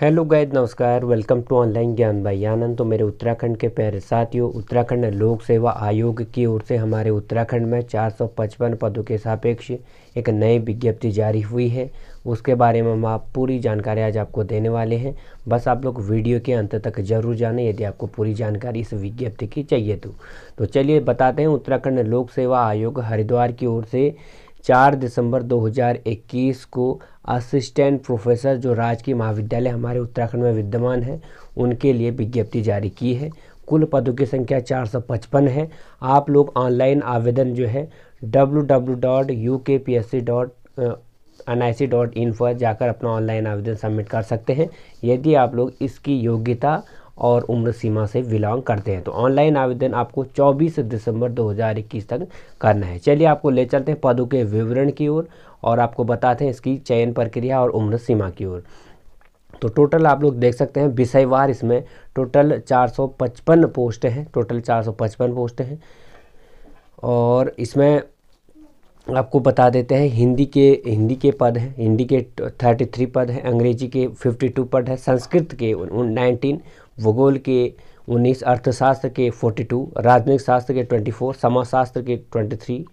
hello guys नमस्कार welcome to online Gyan भाई आनंद तो मेरे उत्तराखंड के प्यारे साथियों उत्तराखंड लोक सेवा आयोग की ओर से हमारे उत्तराखंड में 455 पदों के सापेक्ष एक नई विज्ञप्ति जारी हुई है उसके बारे में हम आप पूरी जानकारी आज आपको देने वाले हैं बस आप लोग वीडियो के अंत तक जरूर जाने यदि आपको पूरी जानकारी इस विज्ञप्ति की चाहिए तो, तो चलिए बताते हैं उत्तराखंड लोक सेवा आयोग हरिद्वार की ओर से चार दिसंबर 2021 को असिस्टेंट प्रोफेसर जो राजकीय महाविद्यालय हमारे उत्तराखंड में विद्यमान है उनके लिए विज्ञप्ति जारी की है कुल पदों की संख्या 455 है आप लोग ऑनलाइन आवेदन जो है W dot U K P S C dot N I C dot in पर जाकर अपना ऑनलाइन आवेदन सबमिट कर सकते हैं यदि आप लोग इसकी योग्यता और उम्र सीमा से बिलोंग करते हैं तो ऑनलाइन आवेदन आपको 24 दिसंबर 2021 तक करना है चलिए आपको ले चलते हैं पदों के विवरण की ओर और, और आपको बताते हैं इसकी चयन प्रक्रिया और उम्र सीमा की ओर तो टोटल आप लोग देख सकते हैं विषयवार इसमें टोटल 455 पोस्ट हैं टोटल 455 पोस्ट हैं और इसमें आपको बता देते हैं हिंदी के हिंदी के पद हैं हिंदी के थर्टी थ्री पद हैं अंग्रेजी के फिफ्टी टू पद हैं संस्कृत के नाइनटीन भूगोल के उन्नीस अर्थशास्त्र के फोर्टी टू राजनीतिक शास्त्र के ट्वेंटी फोर समाजशास्त्र के ट्वेंटी थ्री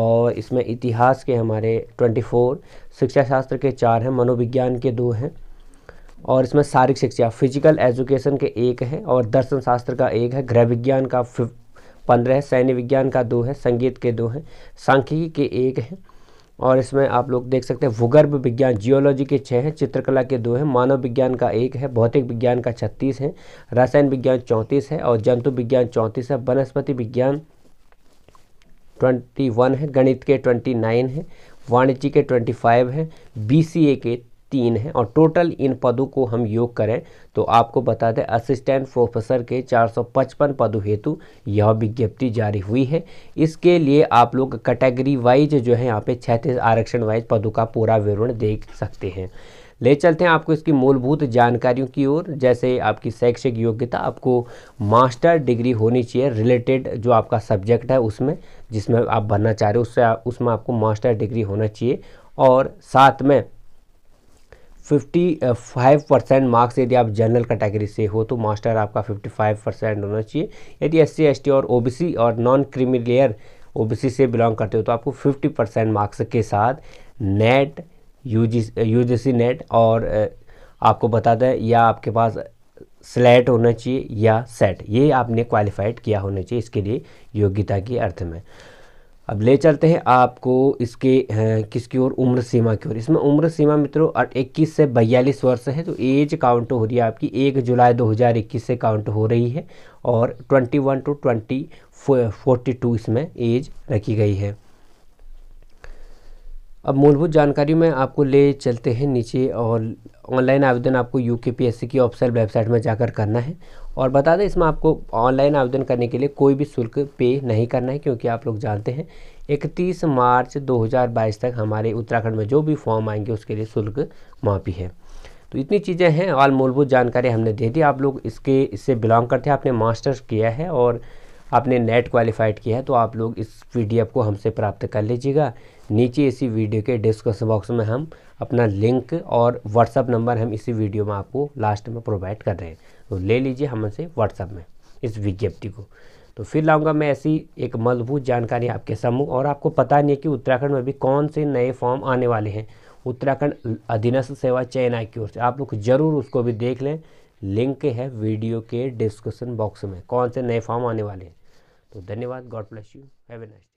और इसमें इतिहास के हमारे ट्वेंटी फोर शिक्षा शास्त्र के चार हैं मनोविज्ञान के दो हैं और इसमें शारीरिक शिक्षा फिजिकल एजुकेशन के एक है और दर्शन शास्त्र का एक है गृह विज्ञान का पंद्रह है सैन्य विज्ञान का दो है संगीत के दो हैं सांख्यिकी के एक हैं और इसमें आप लोग देख सकते हैं भूगर्भ विज्ञान जियोलॉजी के छः हैं चित्रकला के दो हैं मानव विज्ञान का एक है भौतिक विज्ञान का छत्तीस है रसायन विज्ञान चौंतीस है और जंतु विज्ञान चौंतीस है वनस्पति विज्ञान ट्वेंटी वन है गणित के ट्वेंटी नाइन है वाणिज्य के ट्वेंटी फाइव है बी के तीन है और टोटल इन पदों को हम योग करें तो आपको बता दें असिस्टेंट प्रोफेसर के 455 पदों हेतु यह विज्ञप्ति जारी हुई है इसके लिए आप लोग कैटेगरी वाइज जो है यहाँ पे छैंतीस आरक्षण वाइज पदों का पूरा विवरण देख सकते हैं ले चलते हैं आपको इसकी मूलभूत जानकारियों की ओर जैसे आपकी शैक्षिक योग्यता आपको मास्टर डिग्री होनी चाहिए रिलेटेड जो आपका सब्जेक्ट है उसमें जिसमें आप भरना चाह रहे हो उससे उसमें आपको मास्टर डिग्री होना चाहिए और साथ में फिफ्टी फाइव परसेंट मार्क्स यदि आप जनरल कैटेगरी से हो तो मास्टर आपका फिफ्टी फाइव परसेंट होना चाहिए यदि एस सी और ओ और नॉन क्रीमी लेयर ओ से बिलोंग करते हो तो आपको फिफ्टी परसेंट मार्क्स के साथ नेट यू जी नेट और आपको बता दें या आपके पास स्लेट होना चाहिए या सेट ये आपने क्वालिफाइड किया होना चाहिए इसके लिए योग्यता के अर्थ में अब ले चलते हैं आपको इसके किसकी ओर उम्र सीमा की ओर इसमें उम्र सीमा मित्रों इक्कीस से बयालीस वर्ष है तो एज काउंट हो रही है आपकी एक जुलाई 2021 से काउंट हो रही है और 21 टू फोर्टी टू इसमें एज रखी गई है अब मूलभूत जानकारी में आपको ले चलते हैं नीचे और ऑनलाइन आवेदन आपको यू के पी एस सी की ऑफिसल वेबसाइट में जाकर करना है और बता दें इसमें आपको ऑनलाइन आवेदन करने के लिए कोई भी शुल्क पे नहीं करना है क्योंकि आप लोग जानते हैं 31 मार्च 2022 तक हमारे उत्तराखंड में जो भी फॉर्म आएंगे उसके लिए शुल्क माफी है तो इतनी चीज़ें हैं और मूलभूत जानकारी हमने दे दी आप लोग इसके इससे बिलोंग करते हैं आपने मास्टर्स किया है और आपने नेट क्वालिफाइड किया है तो आप लोग इस पी को हमसे प्राप्त कर लीजिएगा नीचे इसी वीडियो के डिस्क्रिप्शन बॉक्स में हम अपना लिंक और व्हाट्सअप नंबर हम इसी वीडियो में आपको लास्ट में प्रोवाइड कर रहे हैं तो ले लीजिए हमसे व्हाट्सअप में इस विज्ञप्ति को तो फिर लाऊंगा मैं ऐसी एक मजबूत जानकारी आपके सम्मुख और आपको पता नहीं है कि उत्तराखंड में भी कौन से नए फॉर्म आने वाले हैं उत्तराखंड अधीनस्थ सेवा चयन आय की ओर से आप लोग जरूर उसको भी देख लें लिंक है वीडियो के डिस्क्रिप्शन बॉक्स में कौन से नए फॉर्म आने वाले हैं तो धन्यवाद god bless you have a nice